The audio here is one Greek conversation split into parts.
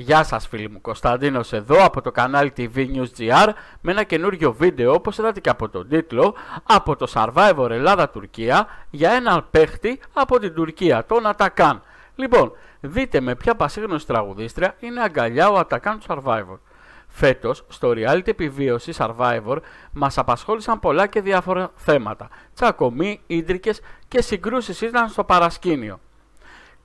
Γεια σας φίλοι μου, Κωνσταντίνος εδώ από το κανάλι TV News GR με ένα καινούριο βίντεο όπως είδατε και από τον τίτλο από το Survivor Ελλάδα-Τουρκία για έναν παίχτη από την Τουρκία, τον Ατακάν. Λοιπόν, δείτε με ποια πασίγνωση τραγουδίστρια είναι αγκαλιά ο Ατακάν του Survivor. Φέτος, στο reality επιβίωση Survivor μας απασχόλησαν πολλά και διάφορα θέματα. Τσακωμοί, ίντρικες και συγκρούσεις ήταν στο παρασκήνιο.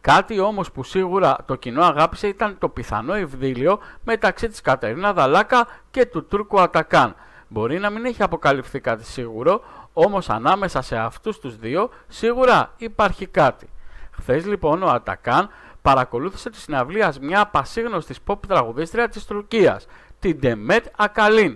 Κάτι όμως που σίγουρα το κοινό αγάπησε ήταν το πιθανό ευδήλιο μεταξύ της Κατερίνα Δαλάκα και του Τούρκου Ατακάν. Μπορεί να μην έχει αποκαλυφθεί κάτι σίγουρο, όμως ανάμεσα σε αυτούς τους δύο σίγουρα υπάρχει κάτι. Χθες λοιπόν ο Ατακάν παρακολούθησε τη συναυλία μια πασίγνωστη pop τραγουδίστρια της Τουρκίας, την Demet Akalin.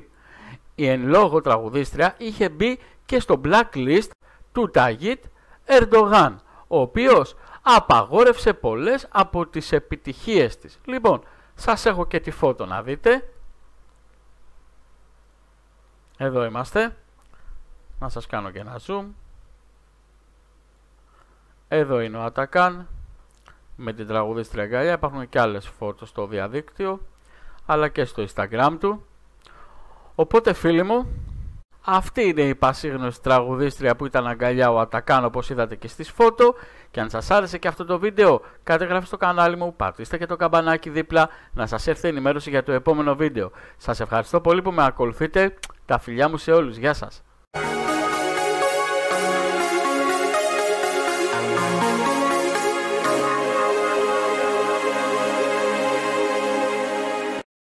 Η εν λόγω τραγουδίστρια είχε μπει και στο blacklist του Ταγίτ Ερντογάν, ο οποίος απαγόρευσε πολλές από τις επιτυχίες της. Λοιπόν, σας έχω και τη φώτο να δείτε. Εδώ είμαστε. Να σας κάνω και ένα zoom. Εδώ είναι ο Ατακάν με την τραγουδίστρια αγκαλιά. Υπάρχουν και άλλες φώτος στο διαδίκτυο αλλά και στο Instagram του. Οπότε φίλοι μου, αυτή είναι η πασίγνωση τραγουδίστρια που ήταν αγκαλιά ο Ατακάν όπως είδατε και στις φώτο και αν σας άρεσε και αυτό το βίντεο κατεγράφτε στο κανάλι μου, πατήστε και το καμπανάκι δίπλα να σας έρθει ενημέρωση για το επόμενο βίντεο. Σας ευχαριστώ πολύ που με ακολουθείτε, τα φιλιά μου σε όλους, γεια σας.